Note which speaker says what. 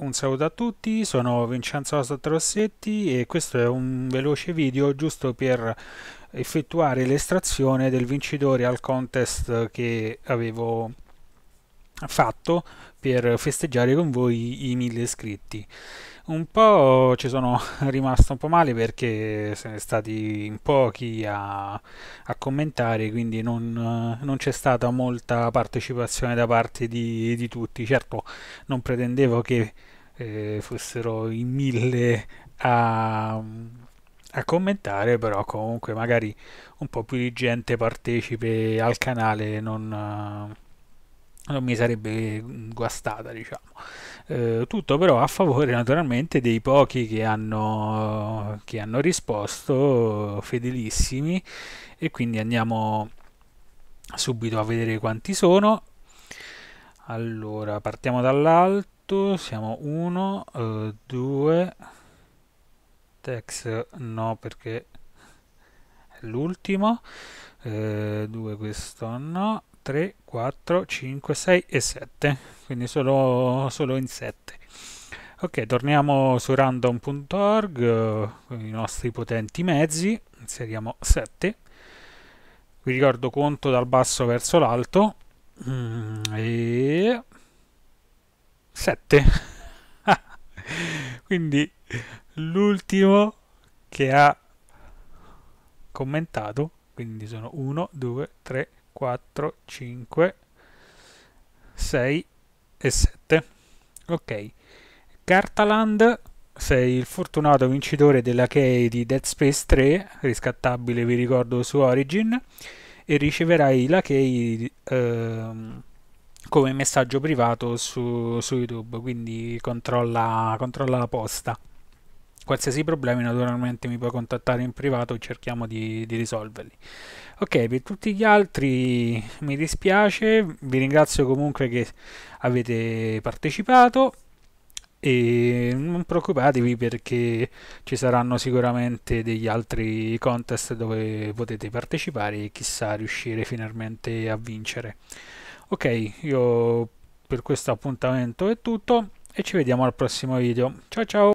Speaker 1: Un saluto a tutti, sono Vincenzo Sottrossetti e questo è un veloce video giusto per effettuare l'estrazione del vincitore al contest che avevo fatto per festeggiare con voi i 1000 iscritti. Un po' ci sono rimasto un po' male perché sono stati in pochi a, a commentare, quindi non, non c'è stata molta partecipazione da parte di, di tutti. Certo non pretendevo che eh, fossero in mille a, a, commentare, però comunque magari un po' più di gente partecipe al canale non, non mi sarebbe guastata, diciamo. Eh, tutto però a favore naturalmente dei pochi che hanno, che hanno risposto, fedelissimi, e quindi andiamo subito a vedere quanti sono. Allora, partiamo dall'alto 8 siamo 1 2 eh, tex no perché è l'ultimo 2 eh, questo no 3 4 5 6 e 7 quindi solo, solo in 7 ok torniamo su random.org con i nostri potenti mezzi inseriamo 7 vi ricordo conto dal basso verso l'alto mm, e 7 quindi l'ultimo che ha commentato quindi sono 1 2 3 4 5 6 e 7 ok Cartaland sei il fortunato vincitore della key di Dead Space 3 riscattabile vi ricordo su Origin e riceverai la key ehm, come messaggio privato su, su YouTube, quindi controlla, controlla, la posta. Qualsiasi problema naturalmente mi puoi contattare in privato e cerchiamo di, di risolverli. Ok, per tutti gli altri mi dispiace, vi ringrazio comunque che avete partecipato e non preoccupatevi perché ci saranno sicuramente degli altri contest dove potete partecipare e chissà riuscire finalmente a vincere ok io per questo appuntamento è tutto e ci vediamo al prossimo video ciao ciao